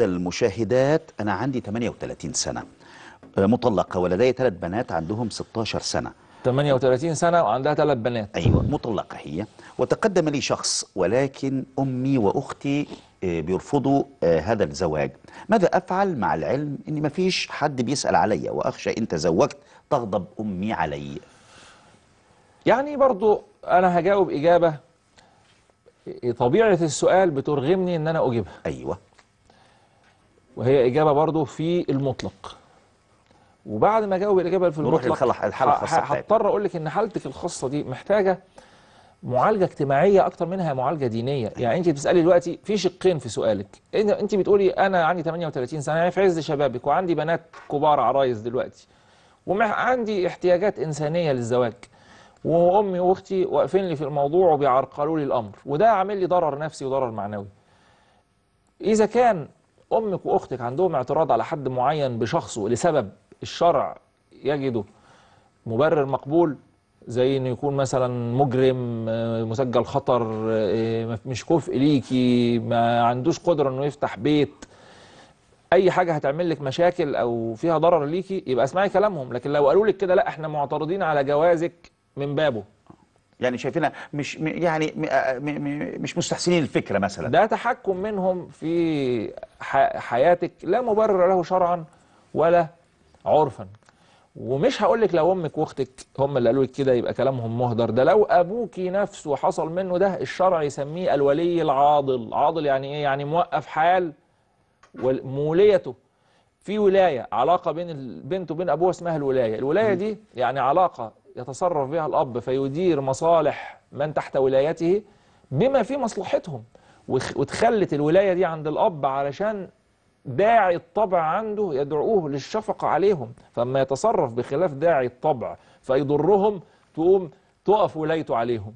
إحدى المشاهدات أنا عندي 38 سنة آه، مطلقة ولدي ثلاث بنات عندهم 16 سنة 38 سنة وعندها ثلاث بنات أيوة مطلقة هي وتقدم لي شخص ولكن أمي وأختي آه، بيرفضوا آه، هذا الزواج ماذا أفعل مع العلم أن ما فيش حد بيسأل عليا وأخشى إن تزوجت تغضب أمي علي يعني برضو أنا هجاوب إجابة طبيعة السؤال بترغمني أن أنا أجيبها أيوة وهي إجابة برضو في المطلق وبعد ما جاوب الإجابة في المطلق نروح الحالة الخاصة هضطر أقول لك إن حالتك الخاصة دي محتاجة معالجة اجتماعية أكتر منها معالجة دينية يعني أنت بتسألي دلوقتي في شقين في سؤالك أنت بتقولي أنا عندي 38 سنة يعني في عز شبابك وعندي بنات كبار عرايس دلوقتي وعندي احتياجات إنسانية للزواج وأمي وأختي واقفين لي في الموضوع وبيعرقلوا لي الأمر وده عامل لي ضرر نفسي وضرر معنوي إذا كان امك واختك عندهم اعتراض على حد معين بشخصه لسبب الشرع يجده مبرر مقبول زي انه يكون مثلا مجرم مسجل خطر مش كفء ليكي ما عندوش قدره انه يفتح بيت اي حاجه هتعمل لك مشاكل او فيها ضرر ليكي يبقى اسمعي كلامهم لكن لو قالوا لك كده لا احنا معترضين على جوازك من بابه يعني شايفينها مش يعني آه، آه، مش مستحسنين الفكره مثلا ده تحكم منهم في حياتك لا مبرر له شرعا ولا عرفا ومش هقول لك لو امك واختك هم اللي قالوا لك كده يبقى كلامهم مهدر ده لو ابوكي نفسه حصل منه ده الشرع يسميه الولي العاضل عاضل يعني ايه يعني موقف حال وموليته في ولايه علاقه بين البنت وبين ابوها اسمها الولايه الولايه دي يعني علاقه يتصرف بها الأب فيدير مصالح من تحت ولايته بما في مصلحتهم وتخلت الولاية دي عند الأب علشان داعي الطبع عنده يدعوه للشفقة عليهم فما يتصرف بخلاف داعي الطبع فيضرهم تقوم تقف ولايته عليهم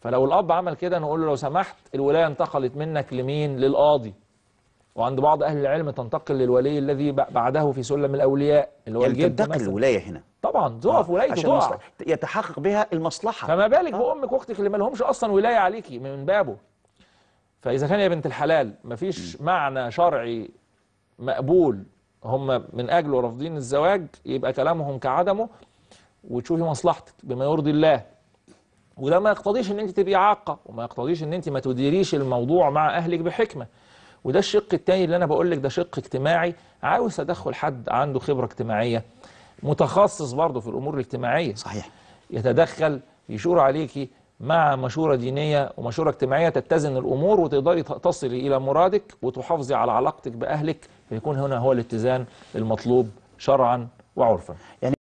فلو الأب عمل كده نقول له لو سمحت الولاية انتقلت منك لمين للقاضي وعند بعض أهل العلم تنتقل للولي الذي بعده في سلم الأولياء اللي هو يعني تنتقل الولاية هنا طبعا آه. ولايته ضعف يتحقق بها المصلحه فما بالك آه. بامك واختك اللي ما لهمش اصلا ولايه عليكي من بابه فاذا كان يا بنت الحلال ما فيش معنى شرعي مقبول هم من اجله رافضين الزواج يبقى كلامهم كعدمه وتشوفي مصلحتك بما يرضي الله وده ما يقتضيش ان انت تبقي عاقه وما يقتضيش ان انت ما تديريش الموضوع مع اهلك بحكمه وده الشق الثاني اللي انا بقول لك ده شق اجتماعي عاوز ادخل حد عنده خبره اجتماعيه متخصص برضه في الامور الاجتماعيه صحيح يتدخل يشور عليكي مع مشورة دينية ومشورة اجتماعية تتزن الأمور وتقدري تصلي إلى مرادك وتحافظي على علاقتك بأهلك فيكون هنا هو الاتزان المطلوب شرعا وعرفا يعني